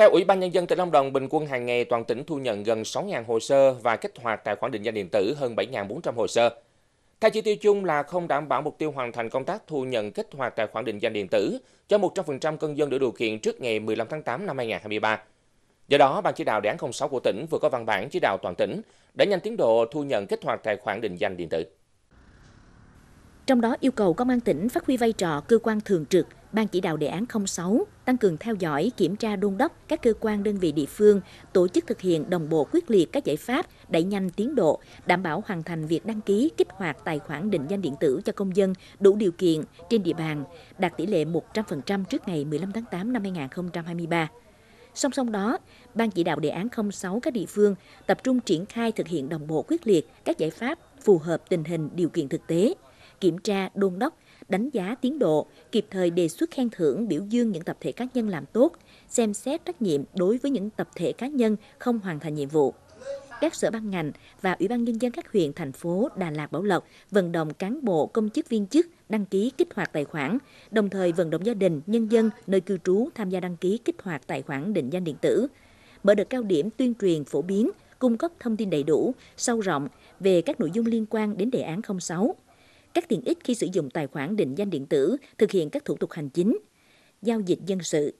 Theo Ủy ban Nhân dân tỉnh Long Đồng, bình quân hàng ngày toàn tỉnh thu nhận gần 6.000 hồ sơ và kích hoạt tài khoản định danh điện tử hơn 7.400 hồ sơ. Theo chỉ tiêu chung là không đảm bảo mục tiêu hoàn thành công tác thu nhận kích hoạt tài khoản định danh điện tử cho 100% công dân đủ điều kiện trước ngày 15 tháng 8 năm 2023. Do đó, Ban chỉ đạo đề án 06 của tỉnh vừa có văn bản chỉ đạo toàn tỉnh để nhanh tiến độ thu nhận kích hoạt tài khoản định danh điện tử. Trong đó yêu cầu Công an tỉnh phát huy vai trò cơ quan thường trực – Ban chỉ đạo đề án 06 tăng cường theo dõi, kiểm tra đôn đốc các cơ quan đơn vị địa phương tổ chức thực hiện đồng bộ quyết liệt các giải pháp đẩy nhanh tiến độ, đảm bảo hoàn thành việc đăng ký kích hoạt tài khoản định danh điện tử cho công dân đủ điều kiện trên địa bàn, đạt tỷ lệ 100% trước ngày 15 tháng 8 năm 2023. Song song đó, Ban chỉ đạo đề án 06 các địa phương tập trung triển khai thực hiện đồng bộ quyết liệt các giải pháp phù hợp tình hình điều kiện thực tế, kiểm tra, đôn đốc, đánh giá tiến độ, kịp thời đề xuất khen thưởng biểu dương những tập thể cá nhân làm tốt, xem xét trách nhiệm đối với những tập thể cá nhân không hoàn thành nhiệm vụ. Các sở ban ngành và Ủy ban Nhân dân các huyện, thành phố Đà Lạt, Bảo Lộc vận động cán bộ, công chức, viên chức đăng ký kích hoạt tài khoản, đồng thời vận động gia đình, nhân dân nơi cư trú tham gia đăng ký kích hoạt tài khoản định danh điện tử. Mở đợt cao điểm tuyên truyền phổ biến, cung cấp thông tin đầy đủ, sâu rộng về các nội dung liên quan đến đề án 06 các tiện ích khi sử dụng tài khoản định danh điện tử thực hiện các thủ tục hành chính, giao dịch dân sự,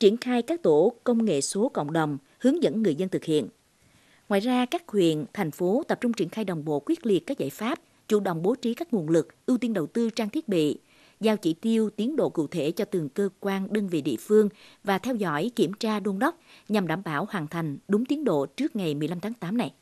triển khai các tổ công nghệ số cộng đồng hướng dẫn người dân thực hiện. Ngoài ra, các huyện, thành phố tập trung triển khai đồng bộ quyết liệt các giải pháp, chủ động bố trí các nguồn lực, ưu tiên đầu tư trang thiết bị, giao chỉ tiêu tiến độ cụ thể cho từng cơ quan đơn vị địa phương và theo dõi kiểm tra đôn đốc nhằm đảm bảo hoàn thành đúng tiến độ trước ngày 15 tháng 8 này.